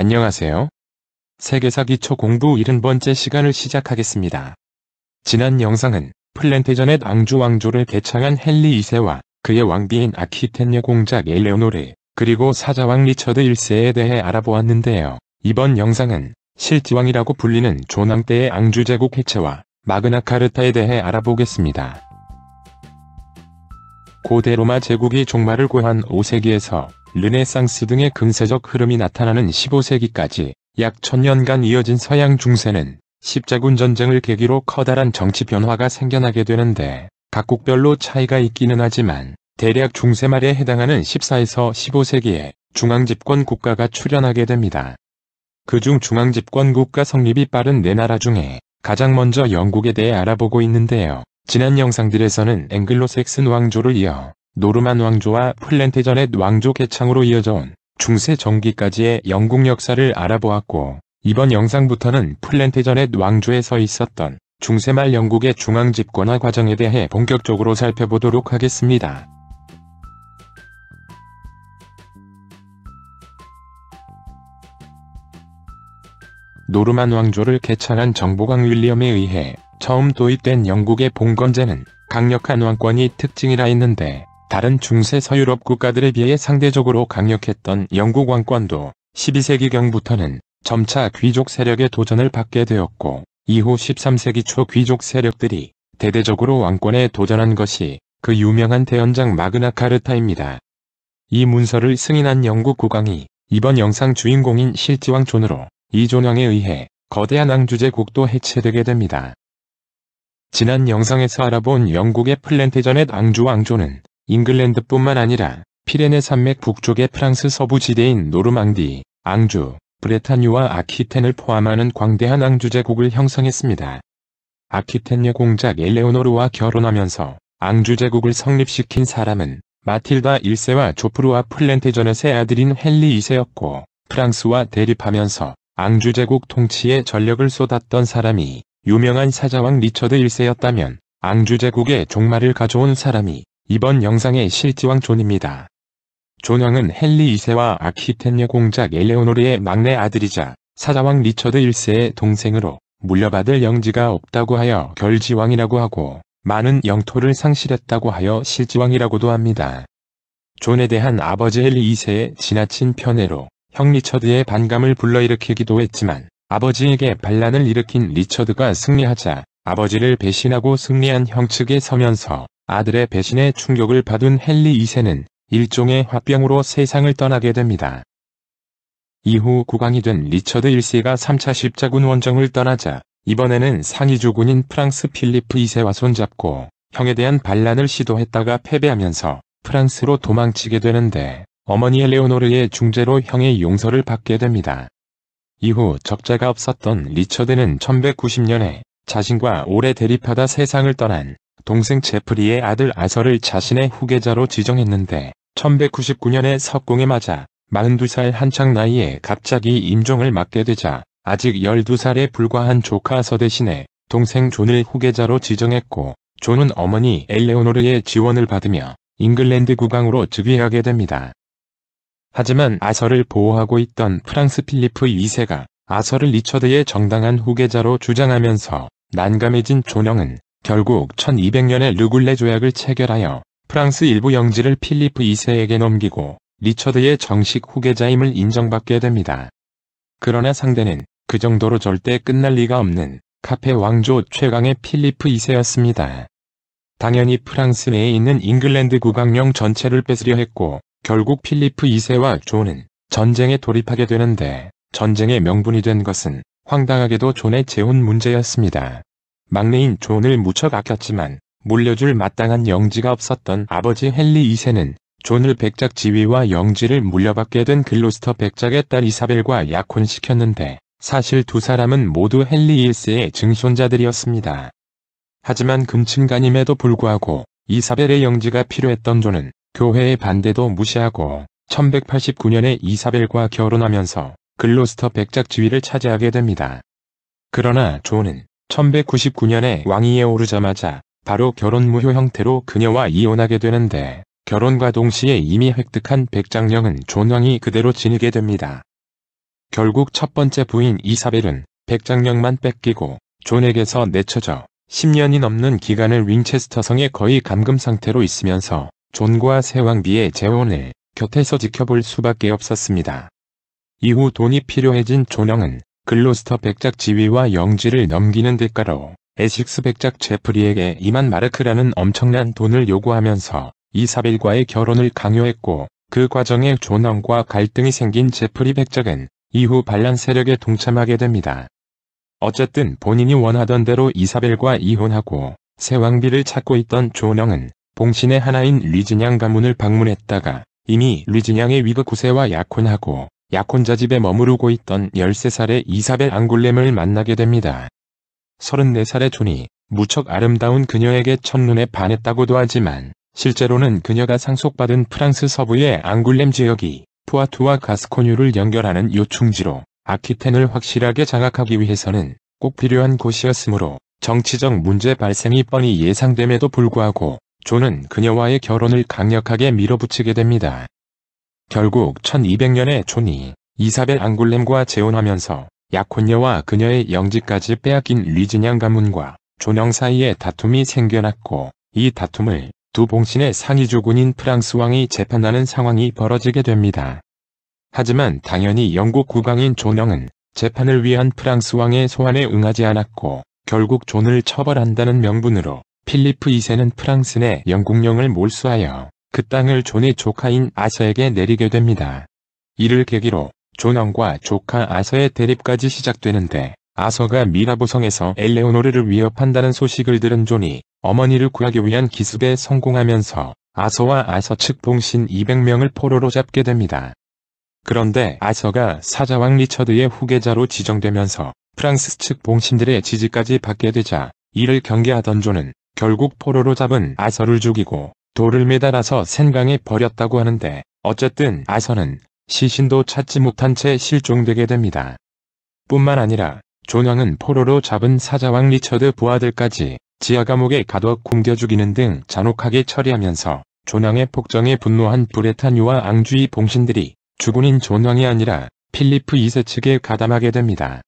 안녕하세요. 세계사 기초 공부 70번째 시간을 시작하겠습니다. 지난 영상은 플랜테전의 앙주 왕조를 개창한 헨리 2세와 그의 왕비인 아키텐녀 공작 엘레오노레 그리고 사자왕 리처드 1세에 대해 알아보았는데요. 이번 영상은 실지왕이라고 불리는 조낭 때의 앙주 제국 해체와 마그나 카르타에 대해 알아보겠습니다. 고대 로마 제국이 종말을 구한 5세기에서 르네상스 등의 근세적 흐름이 나타나는 15세기까지 약 천년간 이어진 서양 중세는 십자군 전쟁을 계기로 커다란 정치 변화가 생겨나게 되는데 각국별로 차이가 있기는 하지만 대략 중세 말에 해당하는 14에서 15세기에 중앙집권 국가가 출현하게 됩니다. 그 중 중앙집권 국가 성립이 빠른 네 나라 중에 가장 먼저 영국에 대해 알아보고 있는데요. 지난 영상들에서는 앵글로색슨 왕조를 이어 노르만 왕조와 플랜테전넷 왕조 개창으로 이어져온 중세 전기까지의 영국 역사를 알아보았고 이번 영상부터는 플랜테전넷 왕조에 서 있었던 중세말 영국의 중앙집권화 과정에 대해 본격적으로 살펴보도록 하겠습니다. 노르만 왕조를 개창한 정보광 윌리엄에 의해 처음 도입된 영국의 봉건제는 강력한 왕권이 특징이라 했는데 다른 중세 서유럽 국가들에 비해 상대적으로 강력했던 영국 왕권도 12세기경부터는 점차 귀족 세력의 도전을 받게 되었고 이후 13세기 초 귀족 세력들이 대대적으로 왕권에 도전한 것이 그 유명한 대연장 마그나 카르타입니다. 이 문서를 승인한 영국 국왕이 이번 영상 주인공인 실지왕 존으로 이 존왕에 의해 거대한 왕주제국도 해체되게 됩니다. 지난 영상에서 알아본 영국의 플랜테전넷 왕주 왕조는 잉글랜드뿐만 아니라 피레네 산맥 북쪽의 프랑스 서부 지대인 노르망디, 앙주, 브레타뉴와 아키텐을 포함하는 광대한 앙주 제국을 형성했습니다. 아키텐녀 공작 엘레오노르와 결혼하면서 앙주 제국을 성립시킨 사람은 마틸다 1세와 조프루와 플랜테전의세 아들인 헨리 2세였고 프랑스와 대립하면서 앙주 제국 통치에 전력을 쏟았던 사람이 유명한 사자왕 리처드 1세였다면 앙주 제국의 종말을 가져온 사람이 이번 영상의 실지왕 존입니다. 존왕은 헨리 2세와 아키텐녀 공작 엘레오노르의 막내 아들이자 사자왕 리처드 1세의 동생으로 물려받을 영지가 없다고 하여 결지왕이라고 하고 많은 영토를 상실했다고 하여 실지왕이라고도 합니다. 존에 대한 아버지 헨리 2세의 지나친 편애로 형 리처드의 반감을 불러일으키기도 했지만 아버지에게 반란을 일으킨 리처드가 승리하자 아버지를 배신하고 승리한 형 측에 서면서 아들의 배신에 충격을 받은 헨리 2세는 일종의 화병으로 세상을 떠나게 됩니다. 이후 국왕이 된 리처드 1세가 3차 십자군 원정을 떠나자 이번에는 상위주군인 프랑스 필리프 2세와 손잡고 형에 대한 반란을 시도했다가 패배하면서 프랑스로 도망치게 되는데 어머니 엘레오노르의 중재로 형의 용서를 받게 됩니다. 이후 적자가 없었던 리처드는 1190년에 자신과 오래 대립하다 세상을 떠난 동생 제프리의 아들 아서를 자신의 후계자로 지정했는데 1199년에 석공에 맞아 42살 한창 나이에 갑자기 임종을 맡게 되자 아직 12살에 불과한 조카 아서 대신에 동생 존을 후계자로 지정했고 존은 어머니 엘레오노르의 지원을 받으며 잉글랜드 국왕으로 즉위하게 됩니다. 하지만 아서를 보호하고 있던 프랑스 필리프 2세가 아서를 리처드의 정당한 후계자로 주장하면서 난감해진 존영은 결국 1200년에 르굴레 조약을 체결하여 프랑스 일부 영지를 필리프 2세에게 넘기고 리처드의 정식 후계자임을 인정받게 됩니다. 그러나 상대는 그 정도로 절대 끝날 리가 없는 카페 왕조 최강의 필리프 2세였습니다. 당연히 프랑스 내에 있는 잉글랜드 국왕령 전체를 뺏으려 했고 결국 필리프 2세와 존은 전쟁에 돌입하게 되는데 전쟁의 명분이 된 것은 황당하게도 존의 재혼 문제였습니다. 막내인 존을 무척 아꼈지만 물려줄 마땅한 영지가 없었던 아버지 헨리 2세는 존을 백작 지위와 영지를 물려받게 된 글로스터 백작의 딸 이사벨과 약혼시켰는데 사실 두 사람은 모두 헨리 1세의 증손자들이었습니다. 하지만 금친간임에도 불구하고 이사벨의 영지가 필요했던 존은 교회의 반대도 무시하고 1189년에 이사벨과 결혼하면서 글로스터 백작 지위를 차지하게 됩니다. 그러나 존은 1199년에 왕위에 오르자마자 바로 결혼 무효 형태로 그녀와 이혼하게 되는데 결혼과 동시에 이미 획득한 백장령은 존왕이 그대로 지니게 됩니다. 결국 첫 번째 부인 이사벨은 백장령만 뺏기고 존에게서 내쳐져 10년이 넘는 기간을 윈체스터 성에 거의 감금 상태로 있으면서 존과 세왕비의 재혼을 곁에서 지켜볼 수밖에 없었습니다. 이후 돈이 필요해진 존영은 글로스터 백작 지위와 영지를 넘기는 대가로 에식스 백작 제프리에게 2만 마르크라는 엄청난 돈을 요구하면서 이사벨과의 결혼을 강요했고 그 과정에 존엄과 갈등이 생긴 제프리 백작은 이후 반란 세력에 동참하게 됩니다. 어쨌든 본인이 원하던 대로 이사벨과 이혼하고 새 왕비를 찾고 있던 존영은 봉신의 하나인 리진양 가문을 방문했다가 이미 리진양의 위급 구세와 약혼하고 약혼자 집에 머무르고 있던 13살의 이사벨 앙굴렘을 만나게 됩니다. 34살의 존이 무척 아름다운 그녀에게 첫눈에 반했다고도 하지만 실제로는 그녀가 상속받은 프랑스 서부의 앙굴렘 지역이 푸아투와 가스코뉴를 연결하는 요충지로 아키텐을 확실하게 장악하기 위해서는 꼭 필요한 곳이었으므로 정치적 문제 발생이 뻔히 예상됨에도 불구하고 존은 그녀와의 결혼을 강력하게 밀어붙이게 됩니다. 결국 1200년에 존이 이사벨 앙굴렘과 재혼하면서 약혼녀와 그녀의 영지까지 빼앗긴 리즈냥 가문과 존영 사이에 다툼이 생겨났고 이 다툼을 두 봉신의 상위주군인 프랑스 왕이 재판하는 상황이 벌어지게 됩니다. 하지만 당연히 영국 국왕인 존영은 재판을 위한 프랑스 왕의 소환에 응하지 않았고 결국 존을 처벌한다는 명분으로 필리프 2세는 프랑스 내 영국령을 몰수하여 그 땅을 존의 조카인 아서에게 내리게 됩니다. 이를 계기로 존왕과 조카 아서의 대립까지 시작되는데 아서가 미라보성에서 엘레오노르를 위협한다는 소식을 들은 존이 어머니를 구하기 위한 기습에 성공하면서 아서와 아서 측 봉신 200명을 포로로 잡게 됩니다. 그런데 아서가 사자왕 리처드의 후계자로 지정되면서 프랑스 측 봉신들의 지지까지 받게 되자 이를 경계하던 존은 결국 포로로 잡은 아서를 죽이고 돌을 매달아서 생강에 버렸다고 하는데 어쨌든 아선은 시신도 찾지 못한 채 실종되게 됩니다. 뿐만 아니라 존왕은 포로로 잡은 사자왕 리처드 부하들까지 지하 감옥에 가둬 굶겨 죽이는 등 잔혹하게 처리하면서 존왕의 폭정에 분노한 브레타뉴와 앙주의 봉신들이 주군인 존왕이 아니라 필리프 2세 측에 가담하게 됩니다.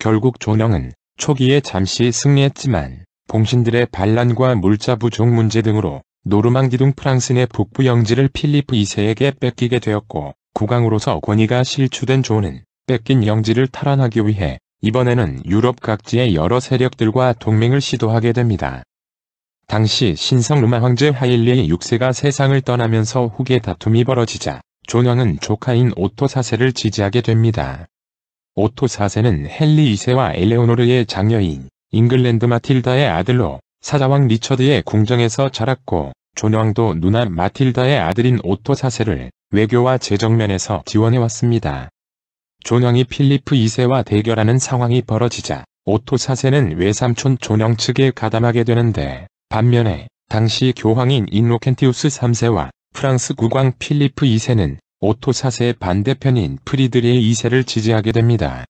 결국 존왕은 초기에 잠시 승리했지만 봉신들의 반란과 물자 부족 문제 등으로 노르망디둥 프랑스 내 북부 영지를 필리프 2세에게 뺏기게 되었고 국왕으로서 권위가 실추된 존는 뺏긴 영지를 탈환하기 위해 이번에는 유럽 각지의 여러 세력들과 동맹을 시도하게 됩니다. 당시 신성 로마 황제 하일리 6세가 세상을 떠나면서 후계 다툼이 벌어지자 존왕은 조카인 오토 4세를 지지하게 됩니다. 오토 4세는 헨리 2세와 엘레오노르의 장녀인 잉글랜드 마틸다의 아들로 사자왕 리처드의 궁정에서 자랐고 존왕도 누나 마틸다의 아들인 오토 사세를 외교와 재정면에서 지원해왔습니다. 존왕이 필리프 2세와 대결하는 상황이 벌어지자 오토 사세는 외삼촌 존왕 측에 가담하게 되는데 반면에 당시 교황인 인로켄티우스 3세와 프랑스 국왕 필리프 2세는 오토 사세의 반대편인 프리드리히 2세를 지지하게 됩니다.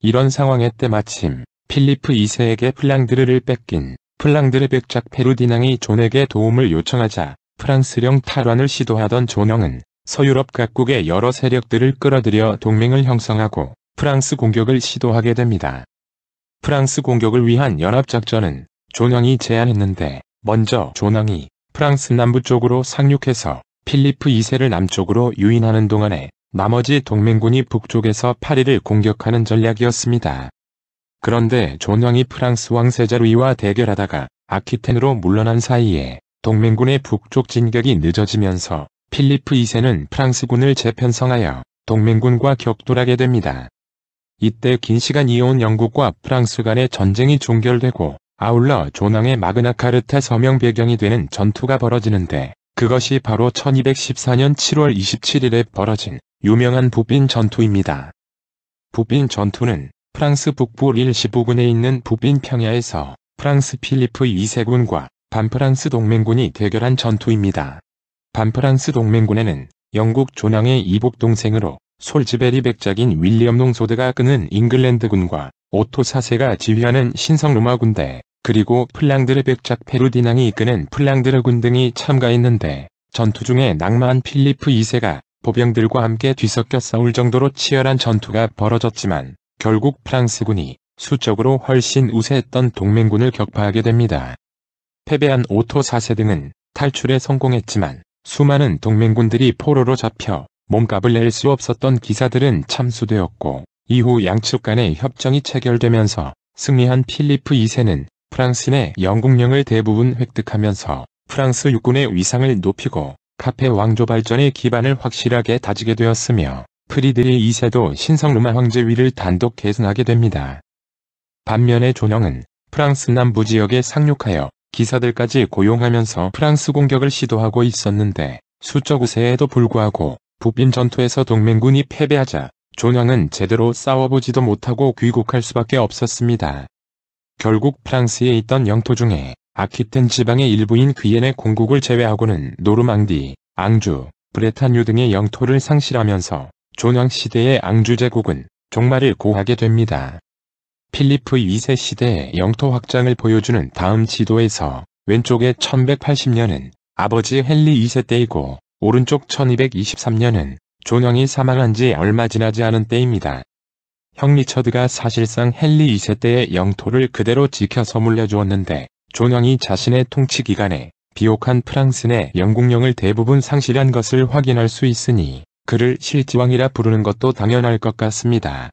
이런 상황에 때마침 필리프 2세에게 플랑드르를 뺏긴 플랑드레백작 페르디낭이 존에게 도움을 요청하자 프랑스령 탈환을 시도하던 존형은 서유럽 각국의 여러 세력들을 끌어들여 동맹을 형성하고 프랑스 공격을 시도하게 됩니다. 프랑스 공격을 위한 연합작전은 존형이 제안했는데 먼저 존형이 프랑스 남부 쪽으로 상륙해서 필리프 2세를 남쪽으로 유인하는 동안에 나머지 동맹군이 북쪽에서 파리를 공격하는 전략이었습니다. 그런데 존왕이 프랑스 왕 세자루이와 대결하다가 아키텐으로 물러난 사이에 동맹군의 북쪽 진격이 늦어지면서 필리프 2세는 프랑스군을 재편성하여 동맹군과 격돌하게 됩니다. 이때 긴 시간 이어온 영국과 프랑스 간의 전쟁이 종결되고 아울러 존왕의 마그나카르타 서명 배경이 되는 전투가 벌어지는데 그것이 바로 1214년 7월 27일에 벌어진 유명한 부빈 전투입니다. 부빈 전투는 프랑스 북부 릴 15군에 있는 부빈 평야에서 프랑스 필리프 2세군과 반프랑스 동맹군이 대결한 전투입니다. 반프랑스 동맹군에는 영국 존왕의 이복 동생으로 솔즈베리 백작인 윌리엄 농소드가 끄는 잉글랜드군과 오토 사세가 지휘하는 신성 로마 군대 그리고 플랑드르 백작 페루디낭이 이끄는 플랑드르 군 등이 참가했는데 전투 중에 낭만 필리프 2세가 보병들과 함께 뒤섞여 싸울 정도로 치열한 전투가 벌어졌지만 결국 프랑스군이 수적으로 훨씬 우세했던 동맹군을 격파하게 됩니다. 패배한 오토 4세 등은 탈출에 성공했지만 수많은 동맹군들이 포로로 잡혀 몸값을 낼 수 없었던 기사들은 참수되었고 이후 양측 간의 협정이 체결되면서 승리한 필리프 2세는 프랑스 내 영국령을 대부분 획득하면서 프랑스 육군의 위상을 높이고 카페 왕조 발전의 기반을 확실하게 다지게 되었으며 프리드리 2세도 신성로마 황제위를 단독 계승하게 됩니다. 반면에 존영은 프랑스 남부 지역에 상륙하여 기사들까지 고용하면서 프랑스 공격을 시도하고 있었는데 수적 우세에도 불구하고 북빈 전투에서 동맹군이 패배하자 존영은 제대로 싸워보지도 못하고 귀국할 수밖에 없었습니다. 결국 프랑스에 있던 영토 중에 아키텐 지방의 일부인 귀엔의 공국을 제외하고는 노르망디, 앙주, 브레타뉴 등의 영토를 상실하면서 존명시대의 앙주 제국은 종말을 고하게 됩니다. 필리프 2세 시대의 영토 확장을 보여주는 다음 지도에서 왼쪽의 1180년은 아버지 헨리 2세 때이고 오른쪽 1223년은 존영이 사망한 지 얼마 지나지 않은 때입니다. 형 리처드가 사실상 헨리 2세 때의 영토를 그대로 지켜서 물려주었는데 존영이 자신의 통치 기간에 비옥한 프랑스 내 영국령을 대부분 상실한 것을 확인할 수 있으니 그를 실지왕이라 부르는 것도 당연할 것 같습니다.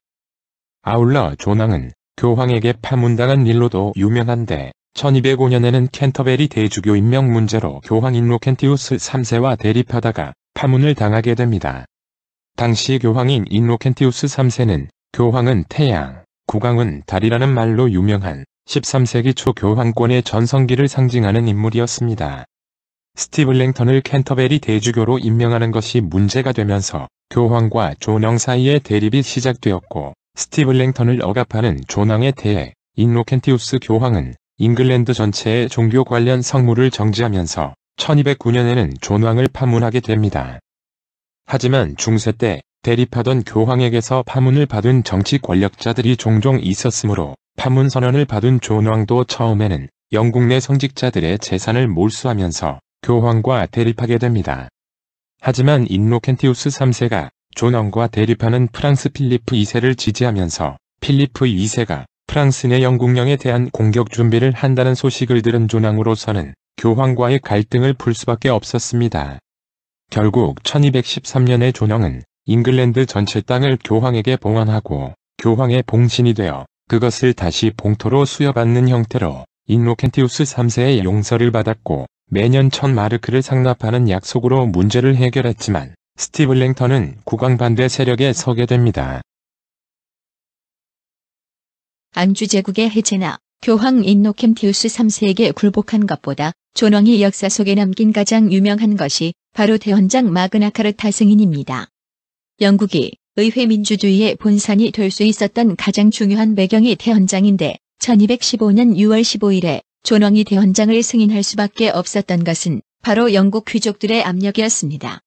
아울러 조낭은 교황에게 파문당한 일로도 유명한데 1205년에는 켄터베리 대주교 임명 문제로 교황 인로켄티우스 3세와 대립하다가 파문을 당하게 됩니다. 당시 교황인 인로켄티우스 3세는 교황은 태양, 국왕은 달이라는 말로 유명한 13세기 초 교황권의 전성기를 상징하는 인물이었습니다. 스티브 랭턴을 캔터베리 대주교로 임명하는 것이 문제가 되면서 교황과 존왕 사이의 대립이 시작되었고 스티브 랭턴을 억압하는 존왕에 대해 인로켄티우스 교황은 잉글랜드 전체의 종교 관련 성물을 정지하면서 1209년에는 존왕을 파문하게 됩니다. 하지만 중세 때 대립하던 교황에게서 파문을 받은 정치 권력자들이 종종 있었으므로 파문 선언을 받은 존왕도 처음에는 영국 내 성직자들의 재산을 몰수하면서 교황과 대립하게 됩니다. 하지만 인노켄티우스 3세가 존언과 대립하는 프랑스 필리프 2세를 지지하면서 필리프 2세가 프랑스 내 영국령에 대한 공격 준비를 한다는 소식을 들은 존왕으로서는 교황과의 갈등을 풀 수밖에 없었습니다. 결국 1213년에 존왕은 잉글랜드 전체 땅을 교황에게 봉헌하고 교황의 봉신이 되어 그것을 다시 봉토로 수여받는 형태로 인노켄티우스 3세의 용서를 받았고 매년 천 마르크를 상납하는 약속으로 문제를 해결했지만 스티브 랭턴은 국왕 반대 세력에 서게 됩니다. 앙주 제국의 해체나 교황 인노캠티우스 3세에게 굴복한 것보다 존왕이 역사 속에 남긴 가장 유명한 것이 바로 대헌장 마그나카르타 승인입니다. 영국이 의회 민주주의의 본산이 될 수 있었던 가장 중요한 배경이 대헌장인데 1215년 6월 15일에 존왕이 대헌장을 승인할 수밖에 없었던 것은 바로 영국 귀족들의 압력이었습니다.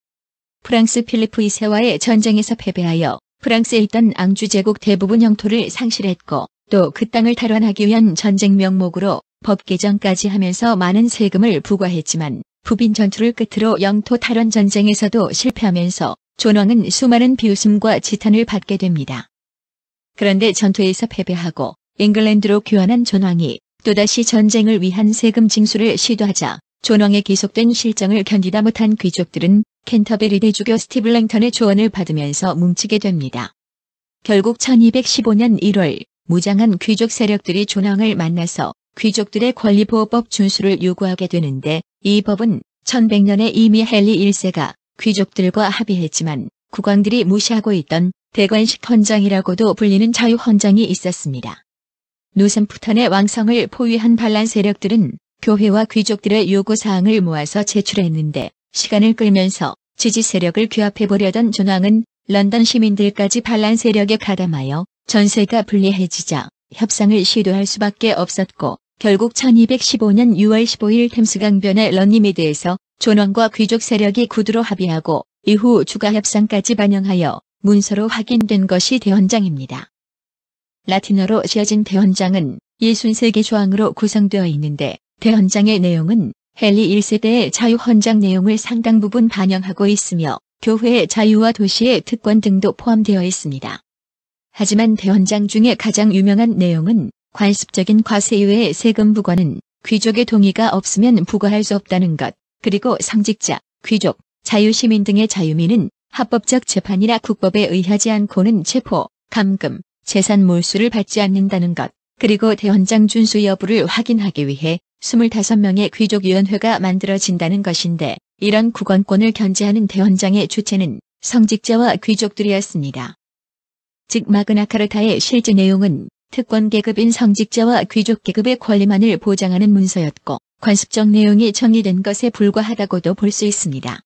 프랑스 필리프 2세와의 전쟁에서 패배하여 프랑스에 있던 앙주 제국 대부분 영토를 상실했고 또 그 땅을 탈환하기 위한 전쟁 명목으로 법 개정까지 하면서 많은 세금을 부과했지만 부빈 전투를 끝으로 영토 탈환 전쟁에서도 실패하면서 존왕은 수많은 비웃음과 지탄을 받게 됩니다. 그런데 전투에서 패배하고 잉글랜드로 귀환한 존왕이 또다시 전쟁을 위한 세금 징수를 시도하자 존왕의 계속된 실정을 견디다 못한 귀족들은 켄터베리 대주교 스티블랭턴의 조언을 받으면서 뭉치게 됩니다. 결국 1215년 1월 무장한 귀족 세력들이 존왕을 만나서 귀족들의 권리보호법 준수를 요구하게 되는데 이 법은 1100년에 이미 헨리 1세가 귀족들과 합의했지만 국왕들이 무시하고 있던 대관식 헌장이라고도 불리는 자유 헌장이 있었습니다. 누슴푸턴의 왕성을 포위한 반란 세력들은 교회와 귀족들의 요구사항을 모아서 제출했는데 시간을 끌면서 지지 세력을 규합해보려던 존왕은 런던 시민들까지 반란 세력에 가담하여 전세가 불리해지자 협상을 시도할 수밖에 없었고 결국 1215년 6월 15일 템스강변의 런니미드에서 존왕과 귀족 세력이 구두로 합의하고 이후 주가 협상까지 반영하여 문서로 확인된 것이 대헌장입니다. 라틴어로 지어진 대헌장은 63개 조항으로 구성되어 있는데 대헌장의 내용은 헨리 1세대의 자유헌장 내용을 상당 부분 반영하고 있으며 교회의 자유와 도시의 특권 등도 포함되어 있습니다. 하지만 대헌장 중에 가장 유명한 내용은 관습적인 과세 이외의 세금 부과는 귀족의 동의가 없으면 부과할 수 없다는 것, 그리고 상직자 귀족, 자유시민 등의 자유민은 합법적 재판이나 국법에 의하지 않고는 체포, 감금, 재산 몰수를 받지 않는다는 것, 그리고 대헌장 준수 여부를 확인하기 위해 25명의 귀족위원회가 만들어진다는 것인데 이런 국원권을 견제하는 대헌장의 주체는 성직자와 귀족들이었습니다. 즉 마그나카르타의 실제 내용은 특권 계급인 성직자와 귀족 계급의 권리만을 보장하는 문서였고 관습적 내용이 정리된 것에 불과하다고도 볼 수 있습니다.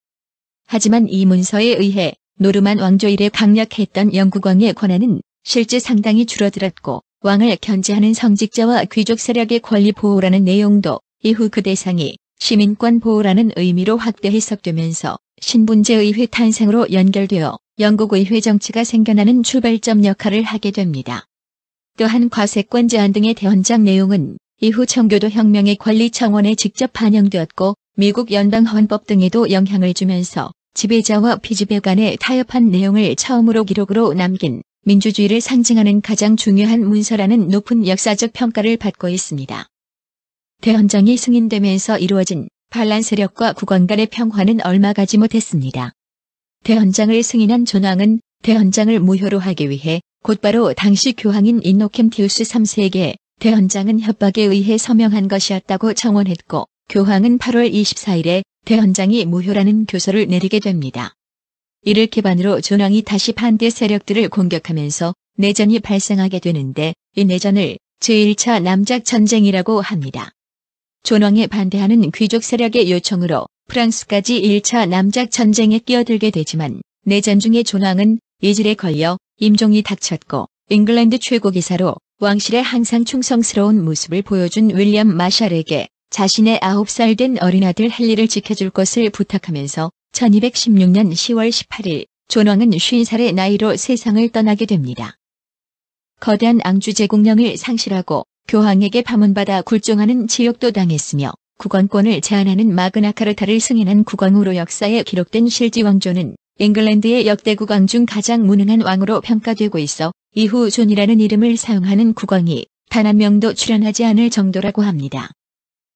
하지만 이 문서에 의해 노르만 왕조 일에 강력했던 영국왕의 권한은 실제 상당히 줄어들었고 왕을 견제하는 성직자와 귀족 세력의 권리 보호라는 내용도 이후 그 대상이 시민권 보호라는 의미로 확대 해석되면서 신분제의회 탄생으로 연결되어 영국의회 정치가 생겨나는 출발점 역할을 하게 됩니다. 또한 과세권 제한 등의 대헌장 내용은 이후 청교도 혁명의 권리 청원에 직접 반영되었고 미국 연방 헌법 등에도 영향을 주면서 지배자와 피지배 간에 타협한 내용을 처음으로 기록으로 남긴 민주주의를 상징하는 가장 중요한 문서라는 높은 역사적 평가를 받고 있습니다. 대헌장이 승인되면서 이루어진 반란 세력과 국왕 간의 평화는 얼마 가지 못했습니다. 대헌장을 승인한 존왕은 대헌장을 무효로 하기 위해 곧바로 당시 교황인 인노캠티우스 3세에게 대헌장은 협박에 의해 서명한 것이었다고 청원했고 교황은 8월 24일에 대헌장이 무효라는 교서를 내리게 됩니다. 이를 기반으로 준왕이 다시 반대 세력들을 공격하면서 내전이 발생하게 되는데 이 내전을 제1차 남작 전쟁이라고 합니다. 존왕에 반대하는 귀족 세력의 요청으로 프랑스까지 1차 남작 전쟁에 끼어들게 되지만 내전 중에 존왕은 이질에 걸려 임종이 닥쳤고 잉글랜드 최고 기사로 왕실에 항상 충성스러운 모습을 보여준 윌리엄 마샬에게 자신의 9살 된 어린아들 헨리를 지켜줄 것을 부탁하면서 1216년 10월 18일 존왕은 50살의 나이로 세상을 떠나게 됩니다. 거대한 앙주 제국령을 상실하고 교황에게 파문받아 굴종하는 지옥도 당했으며 국왕권을 제한하는 마그나카르타를 승인한 국왕으로 역사에 기록된 실지 왕조는 잉글랜드의 역대 국왕 중 가장 무능한 왕으로 평가되고 있어 이후 존이라는 이름을 사용하는 국왕이 단 한 명도 출연하지 않을 정도라고 합니다.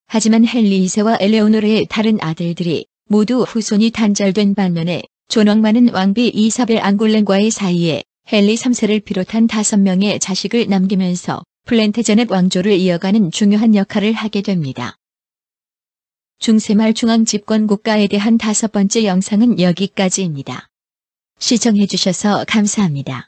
하지만 헨리 2세와 엘레오노르의 다른 아들들이 모두 후손이 단절된 반면에 존엄만은 왕비 이사벨 앙골렌과의 사이에 헨리 3세를 비롯한 5명의 자식을 남기면서 플랜테제넷 왕조를 이어가는 중요한 역할을 하게 됩니다. 중세말 중앙집권국가에 대한 다섯 번째 영상은 여기까지입니다. 시청해주셔서 감사합니다.